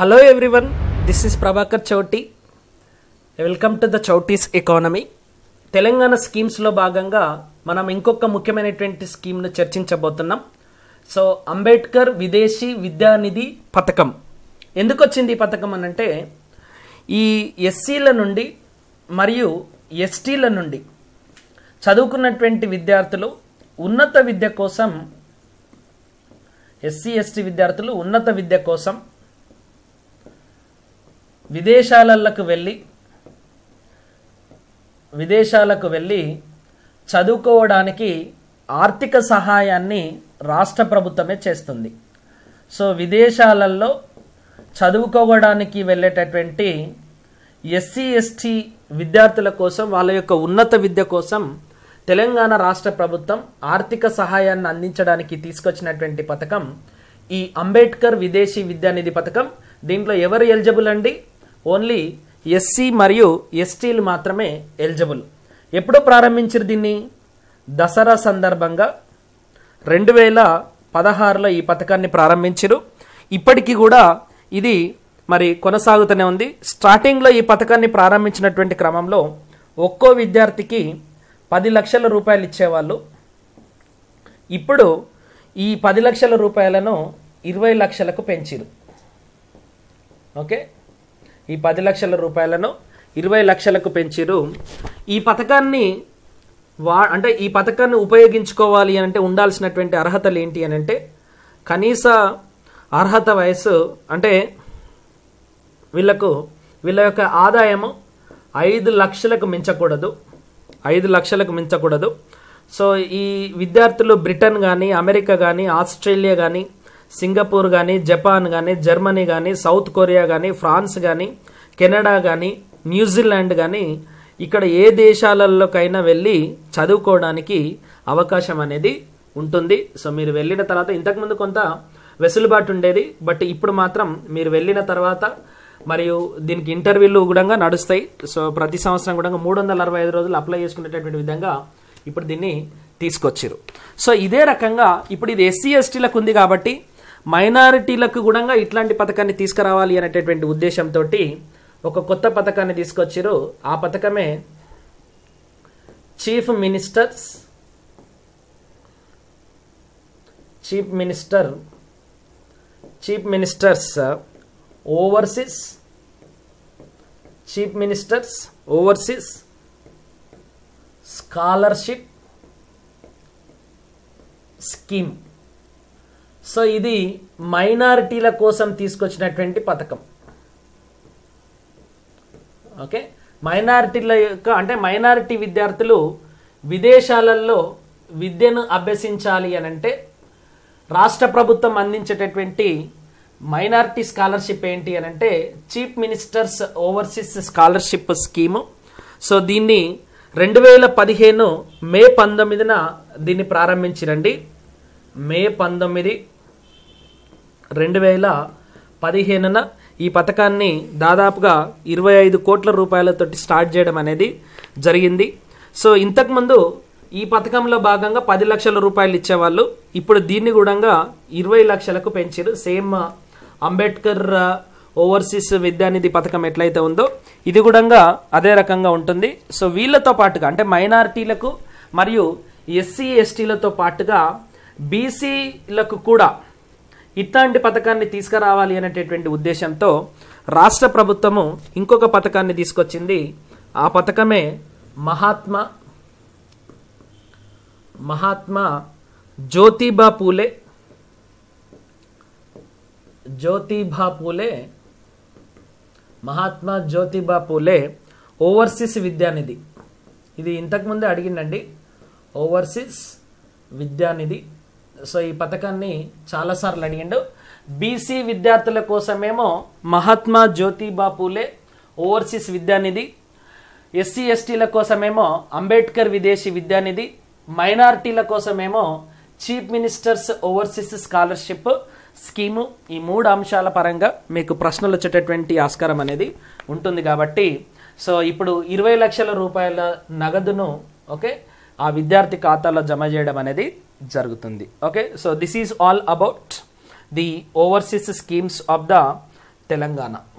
hello everyone this is Prabhakar Chouti welcome to the Chouti's economy Telangana స్కీమ్స్లో భాగంగా మనం ఇంకొక ముఖ్యమైనటువంటి స్కీమ్ను చర్చించబోతున్నాం సో అంబేద్కర్ విదేశీ విద్యానిధి పథకం ఎందుకు వచ్చింది ఈ పథకం అనంటే ఈ ఎస్సీల నుండి మరియు ఎస్టీల నుండి చదువుకున్నటువంటి విద్యార్థులు ఉన్నత విద్య కోసం ఎస్సీ ఎస్టీ విద్యార్థులు ఉన్నత విద్య కోసం విదేశాలకు వెళ్ళి విదేశాలకు వెళ్ళి చదువుకోవడానికి ఆర్థిక సహాయాన్ని రాష్ట్ర ప్రభుత్వమే చేస్తుంది సో విదేశాలలో చదువుకోవడానికి వెళ్ళేటటువంటి ఎస్సీ ఎస్టీ విద్యార్థుల కోసం వాళ్ళ యొక్క ఉన్నత విద్య కోసం తెలంగాణ రాష్ట్ర ప్రభుత్వం ఆర్థిక సహాయాన్ని అందించడానికి తీసుకొచ్చినటువంటి పథకం ఈ అంబేద్కర్ విదేశీ విద్యానిధి పథకం దీంట్లో ఎవరు ఎలిజిబుల్ అండి ఓన్లీ ఎస్సీ మరియు ఎస్టీలు మాత్రమే ఎలిజిబుల్ ఎప్పుడో ప్రారంభించారు దీన్ని దసరా సందర్భంగా రెండు వేల పదహారులో ఈ పథకాన్ని ప్రారంభించరు ఇప్పటికీ కూడా ఇది మరి కొనసాగుతూనే ఉంది స్టార్టింగ్లో ఈ పథకాన్ని ప్రారంభించినటువంటి క్రమంలో ఒక్కో విద్యార్థికి పది లక్షల రూపాయలు ఇచ్చేవాళ్ళు ఇప్పుడు ఈ పది లక్షల రూపాయలను ఇరవై లక్షలకు పెంచారు ఓకే ఈ పది లక్షల రూపాయలను ఇరవై లక్షలకు పెంచారు ఈ పథకాన్ని వా అంటే ఈ పథకాన్ని ఉపయోగించుకోవాలి అంటే ఉండాల్సినటువంటి అర్హతలు ఏంటి అని అంటే కనీస అర్హత వయసు అంటే వీళ్ళకు వీళ్ళ యొక్క ఆదాయము ఐదు లక్షలకు మించకూడదు ఐదు లక్షలకు మించకూడదు సో ఈ విద్యార్థులు బ్రిటన్ కానీ అమెరికా కానీ ఆస్ట్రేలియా కానీ సింగపూర్ కానీ జపాన్ కానీ జర్మనీ కానీ సౌత్ కొరియా కానీ ఫ్రాన్స్ కానీ కెనడా కానీ న్యూజిలాండ్ కానీ ఇక్కడ ఏ దేశాలలోకైనా వెళ్ళి చదువుకోవడానికి అవకాశం అనేది ఉంటుంది సో మీరు వెళ్ళిన తర్వాత ఇంతకుముందు కొంత వెసులుబాటు ఉండేది బట్ ఇప్పుడు మాత్రం మీరు వెళ్ళిన తర్వాత మరియు దీనికి ఇంటర్వ్యూలు కూడా నడుస్తాయి సో ప్రతి సంవత్సరం కూడా మూడు వందల అరవై ఐదు రోజులు అప్లై చేసుకునేటటువంటి విధంగా ఇప్పుడు దీన్ని తీసుకొచ్చారు సో ఇదే రకంగా ఇప్పుడు ఇది ఎస్సీ ఎస్టీలకు ఉంది కాబట్టి మైనారిటీలకు కూడా ఇట్లాంటి పథకాన్ని తీసుకురావాలి అనేటటువంటి ఉద్దేశంతో ఒక కొత్త పథకాన్ని తీసుకొచ్చారు ఆ పథకమే chief ministers chief minister chief ministers overseas chief ministers overseas scholarship scheme so ఇది మైనారిటీల కోసం తీసుకొచ్చినటువంటి పథకం ఓకే మైనారిటీల యొక్క అంటే మైనారిటీ విద్యార్థులు విదేశాలలో విద్యను అభ్యసించాలి అని అంటే రాష్ట్ర ప్రభుత్వం అందించేటటువంటి మైనారిటీ స్కాలర్షిప్ ఏంటి అని అంటే chief ministers overseas scholarship scheme so దీన్ని రెండు వేల పదిహేను మే పంతొమ్మిదిన దీన్ని ప్రారంభించిరండి మే పంతొమ్మిది రెండు వేల పదిహేనున ఈ పథకాన్ని దాదాపుగా ఇరవై ఐదు కోట్ల రూపాయలతోటి స్టార్ట్ చేయడం అనేది జరిగింది సో ఇంతకుముందు ఈ పథకంలో భాగంగా పది లక్షల రూపాయలు ఇచ్చేవాళ్ళు ఇప్పుడు దీన్ని కూడా ఇరవై లక్షలకు పెంచారు సేమ్ అంబేద్కర్ ఓవర్సీస్ విద్యానిధి పథకం ఎట్లయితే ఉందో ఇది కూడా అదే రకంగా ఉంటుంది సో వీళ్ళతో పాటుగా అంటే మైనారిటీలకు మరియు ఎస్సీ ఎస్టీలతో పాటుగా బీసీలకు కూడా ఇట్లాంటి పథకాన్ని తీసుకురావాలి అనేటటువంటి ఉద్దేశంతో రాష్ట్ర ప్రభుత్వము ఇంకొక పథకాన్ని తీసుకొచ్చింది ఆ పథకమే మహాత్మా మహాత్మా జ్యోతిబా పూలే జ్యోతిబా పూలే మహాత్మా జ్యోతిబా పూలే ఓవర్సీస్ విద్యానిధి ఇది ఇంతకుముందే అడిగిందండి ఓవర్సీస్ విద్యానిధి సో ఈ పథకాన్ని చాలాసార్లు అడిగిండు బీసీ విద్యార్థుల కోసమేమో మహాత్మా జ్యోతిబా పూలే ఓవర్సీస్ విద్యానిధి ఎస్సీ ఎస్టీల కోసమేమో అంబేద్కర్ విదేశీ విద్యానిధి మైనార్టీల కోసమేమో chief ministers overseas scholarship scheme ఈ మూడు అంశాల పరంగా మీకు ప్రశ్నలు వచ్చేటటువంటి ఆస్కారం అనేది ఉంటుంది కాబట్టి సో ఇప్పుడు ఇరవై లక్షల రూపాయల నగదును ఓకే ఆ విద్యార్థి ఖాతాలో జమ చేయడం అనేది జరుగుతుంది okay so this is all about the overseas schemes of the Telangana